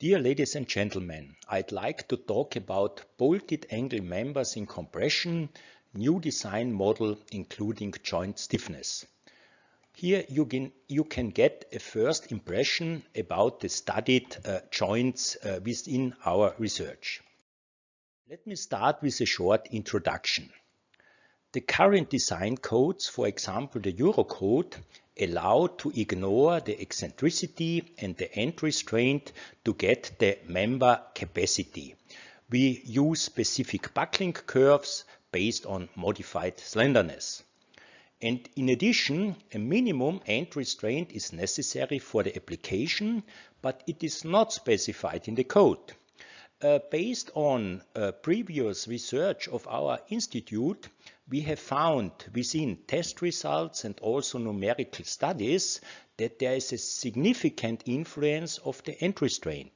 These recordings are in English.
Dear ladies and gentlemen, I'd like to talk about bolted angle members in compression, new design model including joint stiffness. Here you can, you can get a first impression about the studied uh, joints uh, within our research. Let me start with a short introduction. The current design codes, for example the Eurocode, allowed to ignore the eccentricity and the end restraint to get the member capacity. We use specific buckling curves based on modified slenderness. And in addition, a minimum end restraint is necessary for the application, but it is not specified in the code. Uh, based on uh, previous research of our institute, we have found within test results and also numerical studies that there is a significant influence of the end restraint.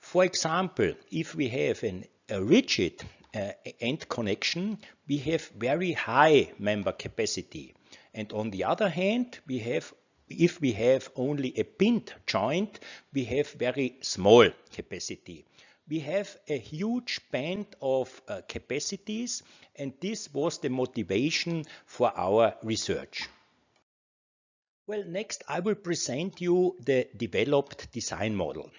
For example, if we have an, a rigid uh, end connection, we have very high member capacity. And on the other hand, we have if we have only a pinned joint, we have very small capacity we have a huge band of uh, capacities and this was the motivation for our research. Well, next I will present you the developed design model.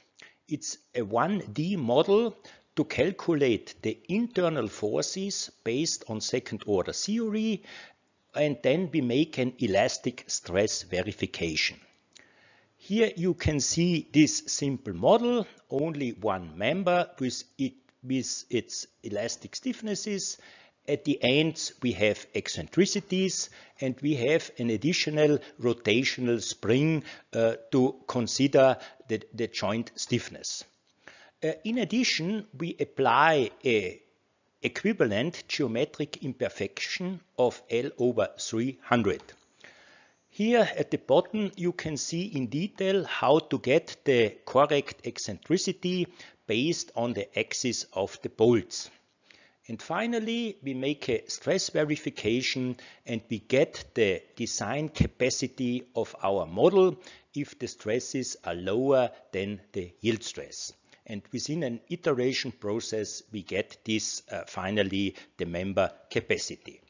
It's a 1D model to calculate the internal forces based on second order theory and then we make an elastic stress verification. Here you can see this simple model, only one member with, it, with its elastic stiffnesses. At the ends we have eccentricities and we have an additional rotational spring uh, to consider the, the joint stiffness. Uh, in addition, we apply a equivalent geometric imperfection of L over 300. Here at the bottom you can see in detail how to get the correct eccentricity based on the axis of the bolts. And finally we make a stress verification and we get the design capacity of our model if the stresses are lower than the yield stress. And within an iteration process we get this uh, finally the member capacity.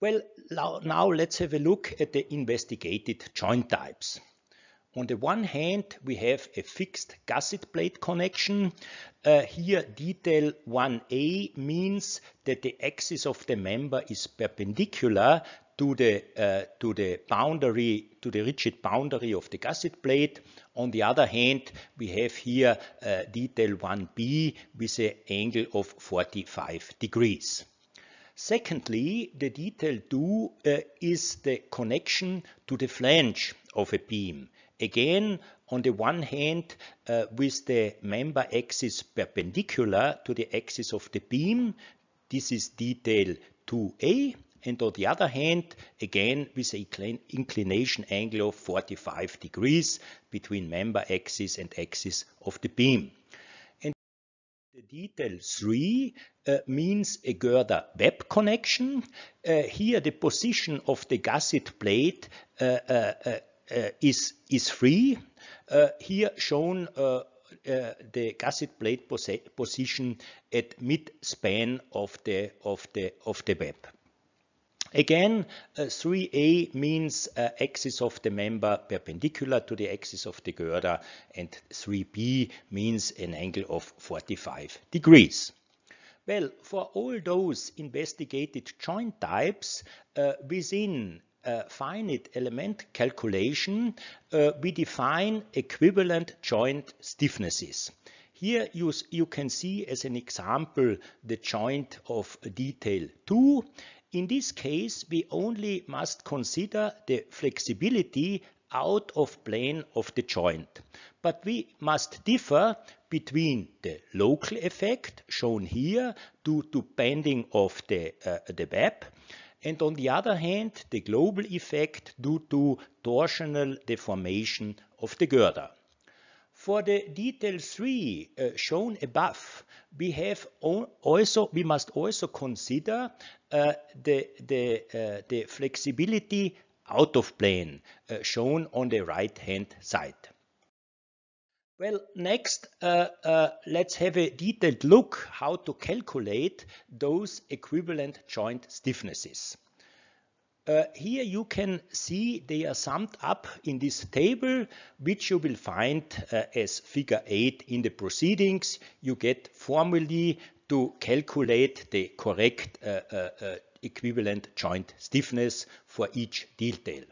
Well, now let's have a look at the investigated joint types. On the one hand, we have a fixed gusset plate connection. Uh, here, detail 1a means that the axis of the member is perpendicular to the, uh, to the boundary, to the rigid boundary of the gusset plate. On the other hand, we have here uh, detail 1b with an angle of 45 degrees. Secondly, the detail 2 uh, is the connection to the flange of a beam. Again, on the one hand, uh, with the member axis perpendicular to the axis of the beam, this is detail 2a, and on the other hand, again with an inclination angle of 45 degrees between member axis and axis of the beam detail 3 uh, means a girder web connection. Uh, here the position of the gusset plate uh, uh, uh, uh, is, is free. here shown the gusset plate position at mid-span of the, of, the, of the web. Again, uh, 3a means uh, axis of the member perpendicular to the axis of the girder and 3b means an angle of 45 degrees. Well, for all those investigated joint types uh, within uh, finite element calculation, uh, we define equivalent joint stiffnesses. Here you, you can see as an example the joint of detail 2 in this case, we only must consider the flexibility out of plane of the joint. But we must differ between the local effect shown here due to bending of the, uh, the web and on the other hand the global effect due to torsional deformation of the girder. For the detail 3 uh, shown above, we have also we must also consider the, äh, the, the äh, flexibility out of plane äh, shown on the right hand side. Well, next, uh, uh, let's have a detailed look how to calculate those equivalent joint stiffnesses. Uh, here you can see they are summed up in this table, which you will find as figure 8 in the proceedings. You get formally to calculate the correct uh, uh, uh, equivalent joint stiffness for each detail.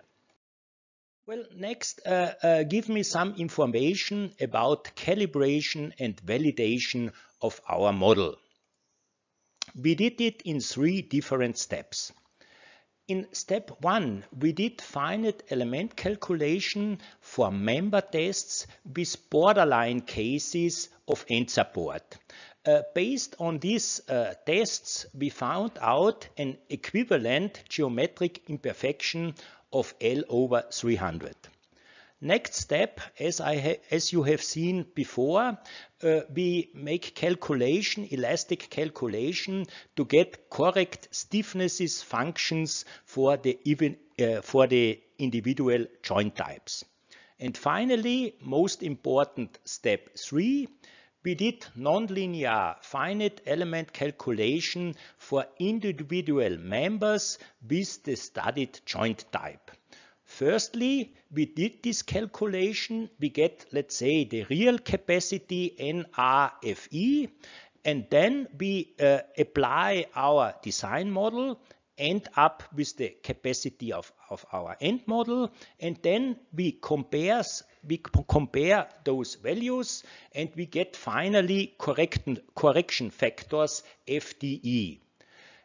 Well, next, uh, uh, give me some information about calibration and validation of our model. We did it in three different steps. In step one, we did finite element calculation for member tests with borderline cases of end support. Uh, based on these uh, tests, we found out an equivalent geometric imperfection of L over 300. Next step, as, as you have seen before, uh, we make calculation, elastic calculation, to get correct stiffnesses functions for the, even, uh, for the individual joint types. And finally, most important step 3, we did nonlinear finite element calculation for individual members with the studied joint type. Firstly, we did this calculation, we get, let's say, the real capacity NRFE, and then we uh, apply our design model end up with the capacity of, of our end model and then we compares we compare those values and we get finally correct, correction factors FDE.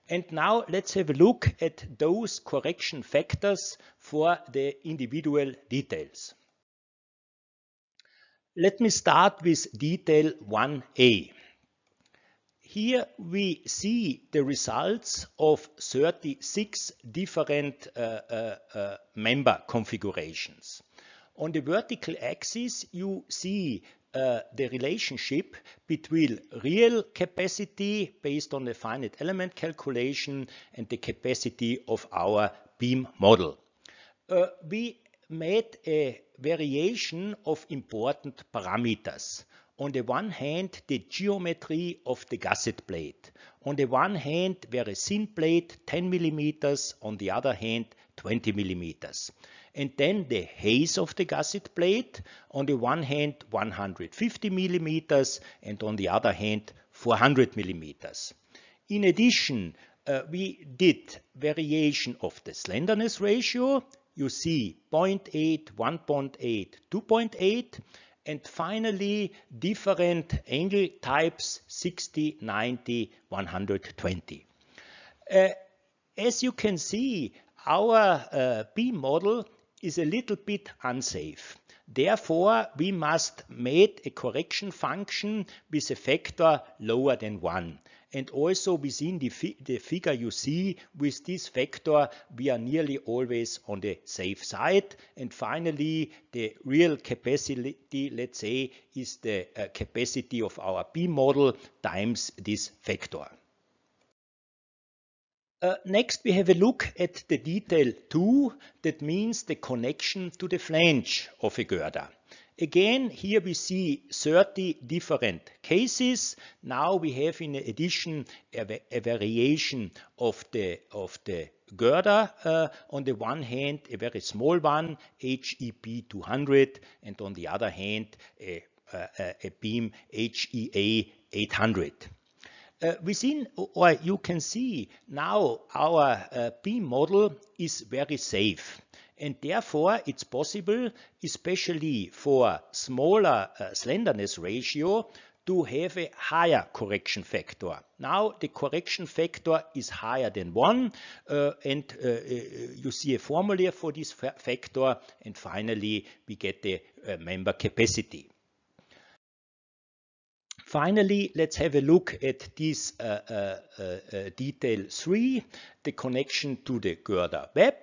And now let's have a look at those correction factors for the individual details. Let me start with detail 1a. Here we see the results of 36 different uh, uh, uh, member configurations. On the vertical axis you see uh, the relationship between real capacity based on the finite element calculation and the capacity of our beam model. Uh, we made a variation of important parameters on the one hand the geometry of the gusset plate. On the one hand very thin plate 10 millimeters, on the other hand 20 millimeters. And then the haze of the gusset plate, on the one hand 150 millimeters and on the other hand 400 millimeters. In addition, uh, we did variation of the slenderness ratio. You see 0.8, 1.8, 2.8 and finally, different angle types 60, 90, 120. Uh, as you can see, our uh, B model is a little bit unsafe. Therefore, we must make a correction function with a factor lower than 1 and also within the, fi the figure you see with this vector we are nearly always on the safe side and finally the real capacity let's say is the uh, capacity of our B model times this vector. Uh, next we have a look at the detail 2 that means the connection to the flange of a girder. Again, here we see 30 different cases. Now we have in addition a, a variation of the, of the girder. Uh, on the one hand, a very small one, HEP 200, and on the other hand, a, a, a beam HEA 800. Uh, within, or you can see now our uh, beam model is very safe. And therefore, it's possible, especially for smaller uh, slenderness ratio, to have a higher correction factor. Now the correction factor is higher than 1 uh, and uh, uh you see a formula for this fa factor and finally we get the uh, member capacity. Finally, let's have a look at this uh, uh, detail 3, the connection to the girder web.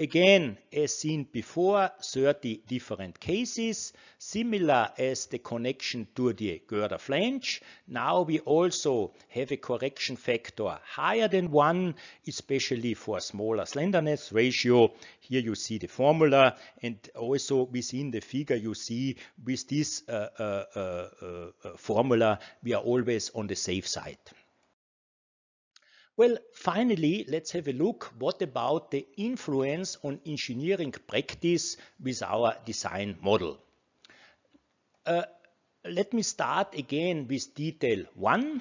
Again, as seen before, 30 different cases, similar as the connection to the girder flange. Now we also have a correction factor higher than 1, especially for smaller slenderness ratio. Here you see the formula and also within the figure you see with this uh, uh, uh, uh formula we are always on the safe side. Well, finally, let's have a look what about the influence on engineering practice with our design model. Uh, let me start again with detail 1.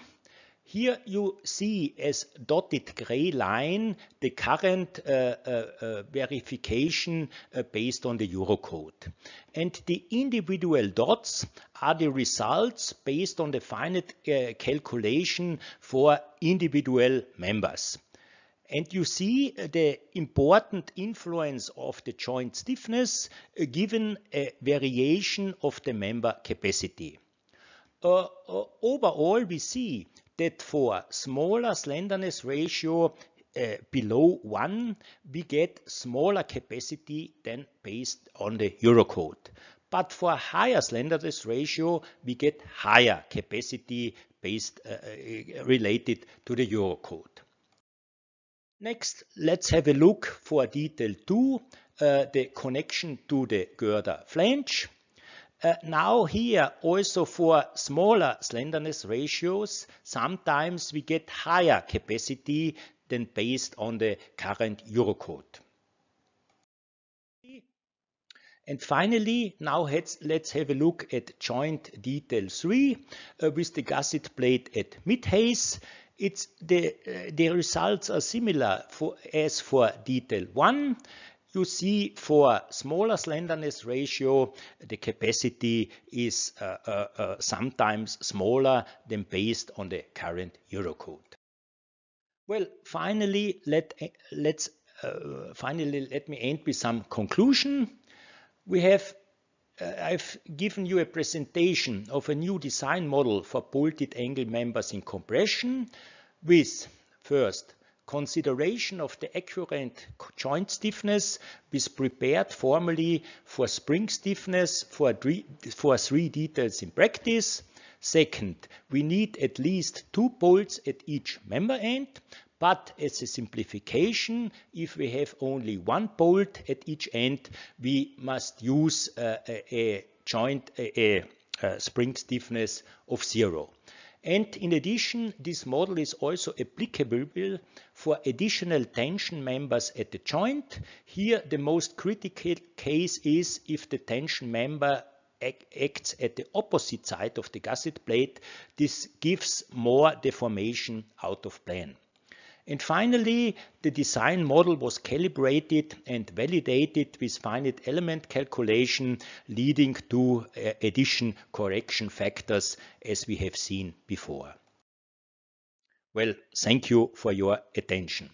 Here you see as dotted gray line the current uh, uh, uh, verification uh, based on the Eurocode. And the individual dots are the results based on the finite uh, calculation for individual members. And you see uh, the important influence of the joint stiffness given a variation of the member capacity. Uh, overall, we see that for smaller slenderness ratio uh, below 1, we get smaller capacity than based on the Eurocode. But for higher slenderness ratio, we get higher capacity based uh, uh, related to the Eurocode. Next, let's have a look for detail 2, uh, the connection to the girder flange. Uh, now here also for smaller slenderness ratios, sometimes we get higher capacity than based on the current Eurocode. And finally, now let's, have a look at joint detail 3 uh, with the gusset plate at mid-haze. the, uh, the results are similar for, as for detail 1. You see for smaller slenderness ratio, the capacity is uh, uh, uh, sometimes smaller than based on the current Eurocode. Well, finally, let, uh, let's, uh, finally, let me end with some conclusion. We have I've given you a presentation of a new design model for bolted angle members in compression with first consideration of the accurate joint stiffness is prepared formally for spring stiffness for three, for three details in practice. Second, we need at least two bolts at each member end, but as a simplification, if we have only one bolt at each end, we must use uh, a, a, joint, a, a uh, spring stiffness of zero. And in addition, this model is also applicable for additional tension members at the joint. Here, the most critical case is if the tension member acts at the opposite side of the gusset plate. This gives more deformation out of plane. And finally, the design model was calibrated and validated with finite element calculation leading to uh, addition correction factors as we have seen before. Well, thank you for your attention.